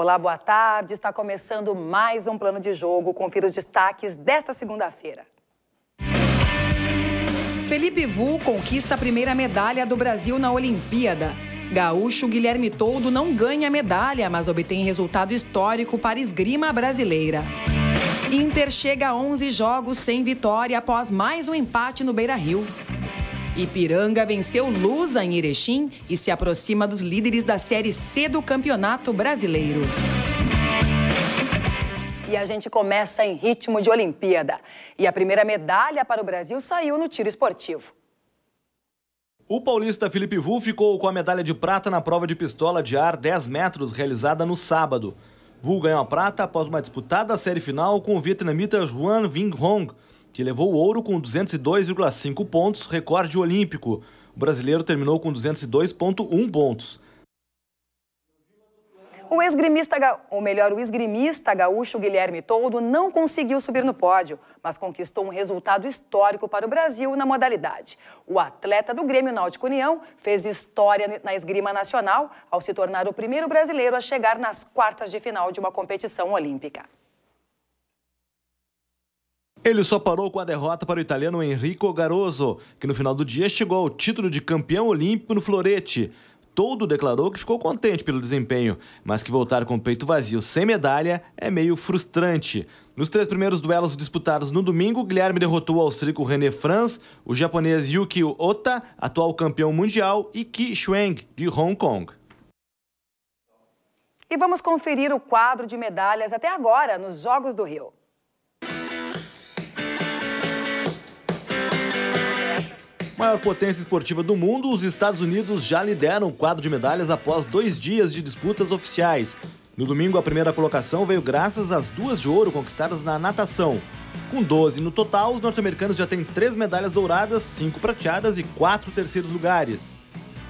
Olá, boa tarde. Está começando mais um plano de jogo. Confira os destaques desta segunda-feira. Felipe Vu conquista a primeira medalha do Brasil na Olimpíada. Gaúcho Guilherme Toldo não ganha medalha, mas obtém resultado histórico para esgrima brasileira. Inter chega a 11 jogos sem vitória após mais um empate no Beira-Rio. Ipiranga venceu Lusa em Erechim e se aproxima dos líderes da Série C do Campeonato Brasileiro. E a gente começa em ritmo de Olimpíada. E a primeira medalha para o Brasil saiu no tiro esportivo. O paulista Felipe Vu ficou com a medalha de prata na prova de pistola de ar 10 metros realizada no sábado. Vu ganhou a prata após uma disputada série final com o vietnamita Juan Vinh Hong, que levou o ouro com 202,5 pontos, recorde olímpico. O brasileiro terminou com 202,1 pontos. O esgrimista, ou melhor, o esgrimista gaúcho Guilherme Toldo não conseguiu subir no pódio, mas conquistou um resultado histórico para o Brasil na modalidade. O atleta do Grêmio Náutico União fez história na esgrima nacional ao se tornar o primeiro brasileiro a chegar nas quartas de final de uma competição olímpica. Ele só parou com a derrota para o italiano Enrico Garoso, que no final do dia chegou ao título de campeão olímpico no florete. Todo declarou que ficou contente pelo desempenho, mas que voltar com o peito vazio sem medalha é meio frustrante. Nos três primeiros duelos disputados no domingo, Guilherme derrotou o austríaco René Franz, o japonês Yukio Ota, atual campeão mundial, e Ki Shueng de Hong Kong. E vamos conferir o quadro de medalhas até agora nos Jogos do Rio. Maior potência esportiva do mundo, os Estados Unidos já lideram o quadro de medalhas após dois dias de disputas oficiais. No domingo, a primeira colocação veio graças às duas de ouro conquistadas na natação. Com 12 no total, os norte-americanos já têm três medalhas douradas, cinco prateadas e quatro terceiros lugares.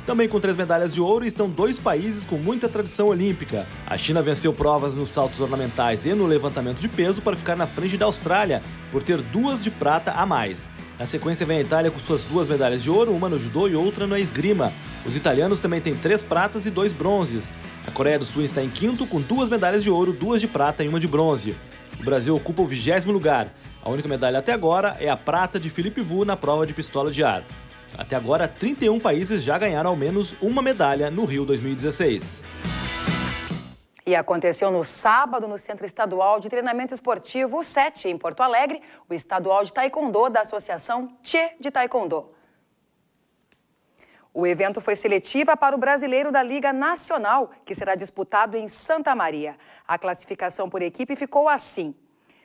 Também com três medalhas de ouro estão dois países com muita tradição olímpica. A China venceu provas nos saltos ornamentais e no levantamento de peso para ficar na frente da Austrália, por ter duas de prata a mais. Na sequência vem a Itália com suas duas medalhas de ouro, uma no judô e outra na esgrima. Os italianos também têm três pratas e dois bronzes. A Coreia do Sul está em quinto com duas medalhas de ouro, duas de prata e uma de bronze. O Brasil ocupa o vigésimo lugar. A única medalha até agora é a prata de Felipe Vu na prova de pistola de ar. Até agora, 31 países já ganharam ao menos uma medalha no Rio 2016 e aconteceu no sábado no Centro Estadual de Treinamento Esportivo 7, em Porto Alegre, o estadual de taekwondo da Associação Tchê de Taekwondo. O evento foi seletiva para o brasileiro da Liga Nacional, que será disputado em Santa Maria. A classificação por equipe ficou assim: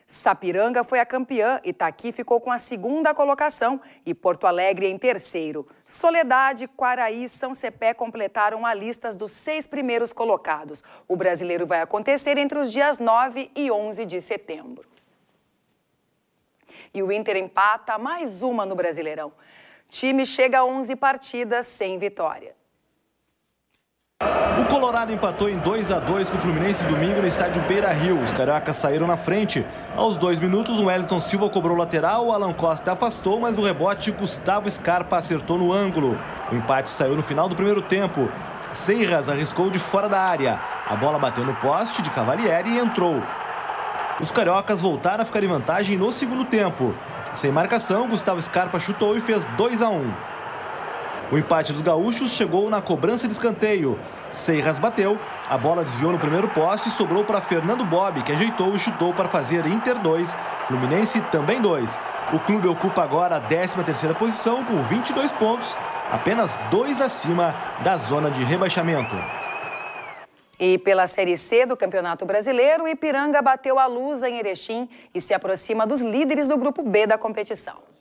Sapiranga foi a campeã, Itaqui ficou com a segunda colocação e Porto Alegre em terceiro. Soledade, Quaraí e São Cepé completaram a lista dos seis primeiros colocados. O brasileiro vai acontecer entre os dias 9 e 11 de setembro. E o Inter empata mais uma no Brasileirão. Time chega a 11 partidas sem vitória. O Colorado empatou em 2 a 2 com o Fluminense domingo no estádio Beira Rio. Os cariocas saíram na frente. Aos dois minutos, o Wellington Silva cobrou lateral, o Alan Costa afastou, mas no rebote, Gustavo Scarpa acertou no ângulo. O empate saiu no final do primeiro tempo. Seiras arriscou de fora da área. A bola bateu no poste de Cavalieri e entrou. Os cariocas voltaram a ficar em vantagem no segundo tempo. Sem marcação, Gustavo Scarpa chutou e fez 2 a 1. O empate dos gaúchos chegou na cobrança de escanteio. Seiras bateu, a bola desviou no primeiro poste e sobrou para Fernando Bob, que ajeitou e chutou para fazer Inter 2, Fluminense também 2. O clube ocupa agora a 13ª posição com 22 pontos, apenas dois acima da zona de rebaixamento. E pela Série C do Campeonato Brasileiro, Ipiranga bateu a luz em Erechim e se aproxima dos líderes do Grupo B da competição.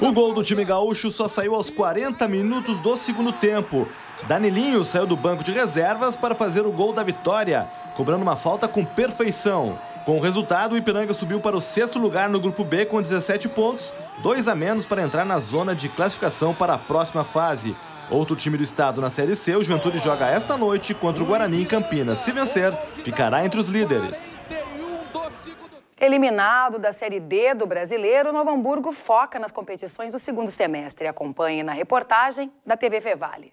O gol do time gaúcho só saiu aos 40 minutos do segundo tempo. Danilinho saiu do banco de reservas para fazer o gol da vitória, cobrando uma falta com perfeição. Com o resultado, o Ipiranga subiu para o sexto lugar no grupo B com 17 pontos, dois a menos para entrar na zona de classificação para a próxima fase. Outro time do estado na Série C, o Juventude joga esta noite contra o Guarani em Campinas. Se vencer, ficará entre os líderes. Eliminado da Série D do Brasileiro, Novo Hamburgo foca nas competições do segundo semestre. Acompanhe na reportagem da TV Fevale.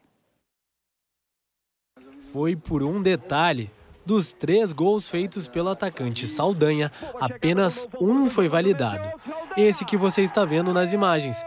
Foi por um detalhe. Dos três gols feitos pelo atacante Saldanha, apenas um foi validado. Esse que você está vendo nas imagens.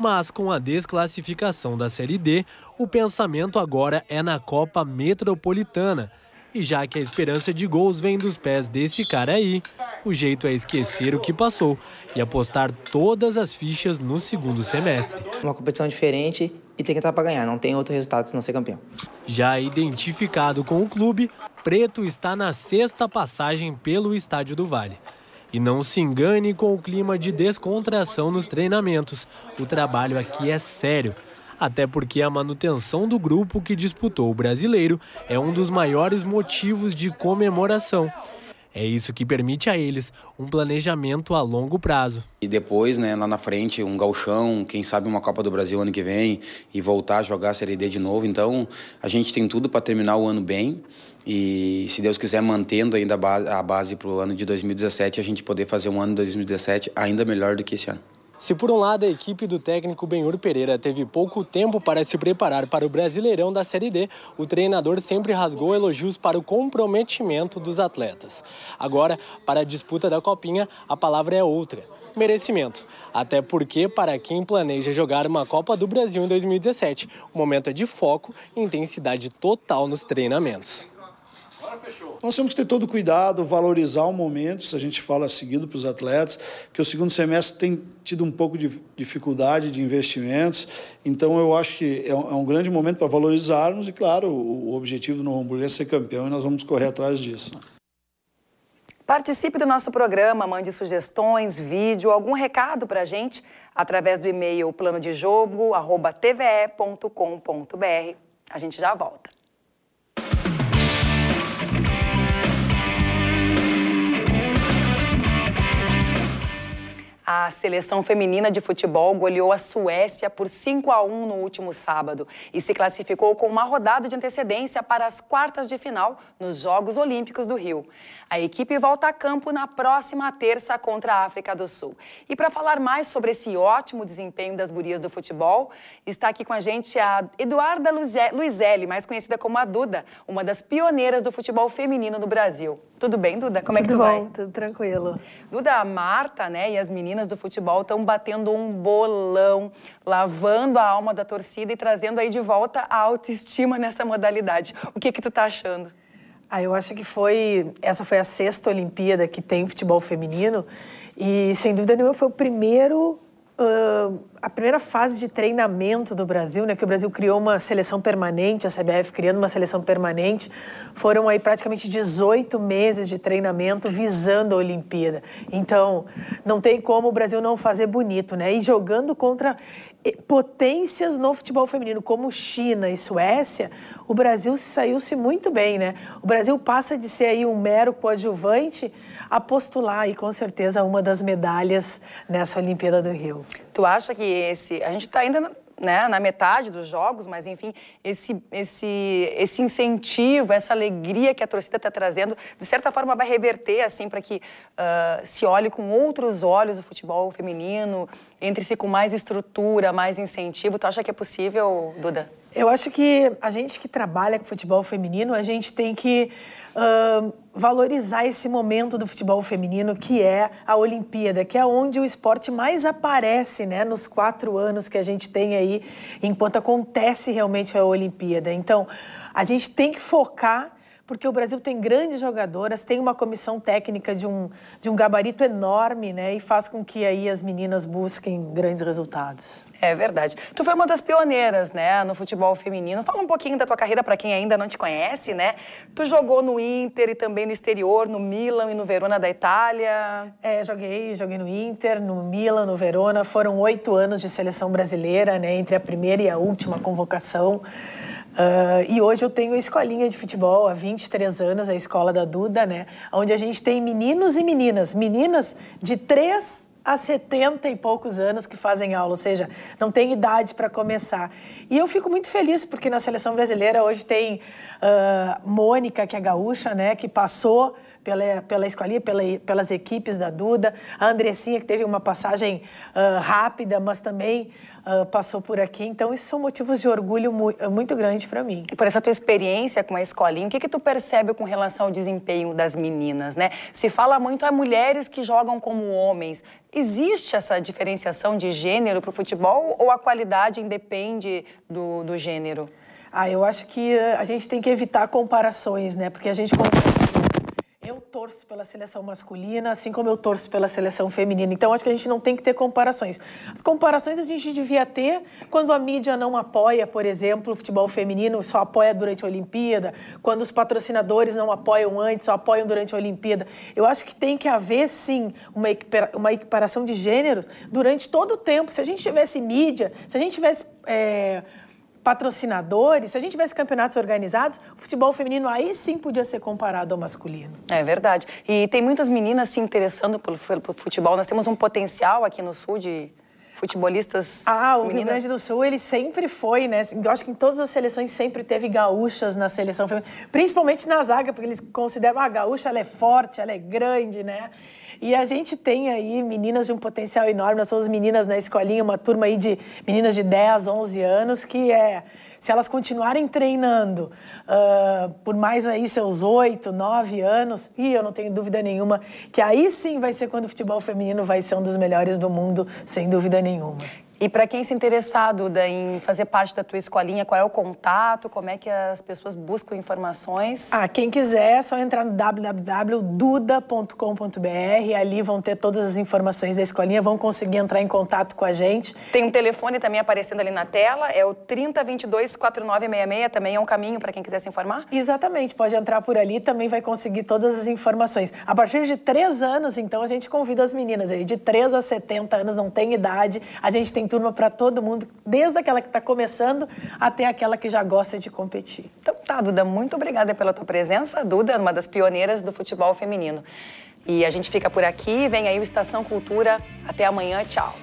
Mas com a desclassificação da Série D, o pensamento agora é na Copa Metropolitana, e já que a esperança de gols vem dos pés desse cara aí, o jeito é esquecer o que passou e apostar todas as fichas no segundo semestre. Uma competição diferente e tem que entrar para ganhar, não tem outro resultado senão ser campeão. Já identificado com o clube, Preto está na sexta passagem pelo Estádio do Vale. E não se engane com o clima de descontração nos treinamentos. O trabalho aqui é sério até porque a manutenção do grupo que disputou o brasileiro é um dos maiores motivos de comemoração. É isso que permite a eles um planejamento a longo prazo. E depois, né, lá na frente, um galchão, quem sabe uma Copa do Brasil ano que vem e voltar a jogar a Série D de novo. Então, a gente tem tudo para terminar o ano bem e, se Deus quiser, mantendo ainda a base para o ano de 2017, a gente poder fazer um ano de 2017 ainda melhor do que esse ano. Se por um lado a equipe do técnico Benhur Pereira teve pouco tempo para se preparar para o Brasileirão da Série D, o treinador sempre rasgou elogios para o comprometimento dos atletas. Agora, para a disputa da Copinha, a palavra é outra. Merecimento. Até porque, para quem planeja jogar uma Copa do Brasil em 2017, o momento é de foco e intensidade total nos treinamentos. Nós temos que ter todo cuidado, valorizar o momento, se a gente fala seguido para os atletas, que o segundo semestre tem tido um pouco de dificuldade de investimentos, então eu acho que é um, é grande momento para valorizarmos e, claro, o, objetivo do Novo Hamburgo é ser campeão e nós vamos correr atrás disso. Participe do nosso programa, mande sugestões, vídeo, algum recado para a gente através do e-mail plano de A gente já volta. A seleção feminina de futebol goleou a Suécia por 5 a 1 no último sábado e se classificou com uma rodada de antecedência para as quartas de final nos Jogos Olímpicos do Rio. A equipe volta a campo na próxima terça contra a África do Sul. E para falar mais sobre esse ótimo desempenho das gurias do futebol, está aqui com a gente a Eduarda Luizelli, mais conhecida como a Duda, uma das pioneiras do futebol feminino no Brasil. Tudo bem, Duda? Como tudo é que tu bom, vai? Tudo bem, tudo tranquilo. Duda, a Marta né, e as meninas meninas do futebol estão batendo um bolão, lavando a alma da torcida e trazendo aí de volta a autoestima nessa modalidade. O que que tu tá achando? Ah, eu acho que foi essa foi a sexta Olimpíada que tem futebol feminino e sem dúvida nenhuma foi o primeiro Uh, a primeira fase de treinamento do Brasil, né, que o Brasil criou uma seleção permanente, a CBF criando uma seleção permanente, foram aí praticamente 18 meses de treinamento visando a Olimpíada. Então, não tem como o Brasil não fazer bonito, né? E jogando contra potências no futebol feminino, como China e Suécia, o Brasil saiu-se muito bem, né? O Brasil passa de ser aí um mero coadjuvante a postular e com certeza, uma das medalhas nessa Olimpíada do Rio. Tu acha que esse... A gente está ainda né, na metade dos jogos, mas enfim, esse, esse, esse incentivo, essa alegria que a torcida está trazendo, de certa forma vai reverter assim para que uh, se olhe com outros olhos o futebol feminino, entre-se com mais estrutura, mais incentivo. Tu acha que é possível, Duda? Eu acho que a gente que trabalha com futebol feminino, a gente tem que uh, valorizar esse momento do futebol feminino, que é a Olimpíada, que é onde o esporte mais aparece, né, nos quatro anos que a gente tem aí, enquanto acontece realmente a Olimpíada. Então, a gente tem que focar porque o Brasil tem grandes jogadoras, tem uma comissão técnica de um, de um gabarito enorme, né? E faz com que aí as meninas busquem grandes resultados. É verdade. Tu foi uma das pioneiras, né, no futebol feminino. Fala um pouquinho da tua carreira para quem ainda não te conhece, né? Tu jogou no Inter e também no exterior, no Milan e no Verona da Itália. É, joguei, joguei no Inter, no Milan, no Verona. Foram oito anos de seleção brasileira, né, entre a primeira e a última convocação. Uh, e hoje eu tenho a escolinha de futebol há 23 anos, a escola da Duda, né? Onde a gente tem meninos e meninas. Meninas de 3 a 70 e poucos anos que fazem aula, ou seja, não tem idade para começar. E eu fico muito feliz porque na seleção brasileira hoje tem uh, Mônica, que é gaúcha, né, que passou pela, pela escolinha, pela, pelas equipes da Duda, a Andressinha, que teve uma passagem uh, rápida, mas também uh, passou por aqui. Então, esses são motivos de orgulho mu muito grande para mim. E por essa tua experiência com a escolinha, o que, que tu percebe com relação ao desempenho das meninas, né? Se fala muito a mulheres que jogam como homens. Existe essa diferenciação de gênero para o futebol ou a qualidade independe do, do gênero? Ah, eu acho que eh, a gente tem que evitar comparações, né? Porque a gente eu torço pela seleção masculina, assim como eu torço pela seleção feminina. Então, acho que a gente não tem que ter comparações. As comparações a gente devia ter quando a mídia não apoia, por exemplo, o futebol feminino, só apoia durante a Olimpíada, quando os patrocinadores não apoiam antes, só apoiam durante a Olimpíada. Eu acho que tem que haver, sim, uma, uma equiparação de gêneros durante todo o tempo. Se a gente tivesse mídia, se a gente tivesse. É patrocinadores, se a gente tivesse campeonatos organizados, o futebol feminino aí sim podia ser comparado ao masculino. É verdade. E tem muitas meninas se interessando pelo, futebol. Nós temos um potencial aqui no Sul de futebolistas. Ah, o meninas. Rio Grande do Sul, ele sempre foi, né? Eu acho que em todas as seleções sempre teve gaúchas na seleção, principalmente na zaga, porque eles consideram ah, a gaúcha ela é forte, ela é grande, né? E a gente tem aí meninas de um potencial enorme. Nós somos meninas na escolinha, uma turma aí de meninas de 10, 11 anos, que é se elas continuarem treinando uh, por mais aí seus oito, nove anos, e eu não tenho dúvida nenhuma que aí sim vai ser quando o futebol feminino vai ser um dos melhores do mundo, sem dúvida nenhuma. E para quem se interessar, Duda, em fazer parte da tua escolinha, qual é o contato? Como é que as pessoas buscam informações? Ah, quem quiser é só entrar no www.duda.com.br. Ali vão ter todas as informações da escolinha, vão conseguir entrar em contato com a gente. Tem um telefone também aparecendo ali na tela, é o 3022-4966, também é um caminho para quem quiser se informar? Exatamente, pode entrar por ali, também vai conseguir todas as informações. A partir de 3 anos, então, a gente convida as meninas aí, de 3 a 70 anos, não tem idade, a gente tem turma para todo mundo, desde aquela que está começando até aquela que já gosta de competir. Então tá, Duda, muito obrigada pela tua presença. Duda é uma das pioneiras do futebol feminino. E a gente fica por aqui. Vem aí o Estação Cultura. Até amanhã. Tchau.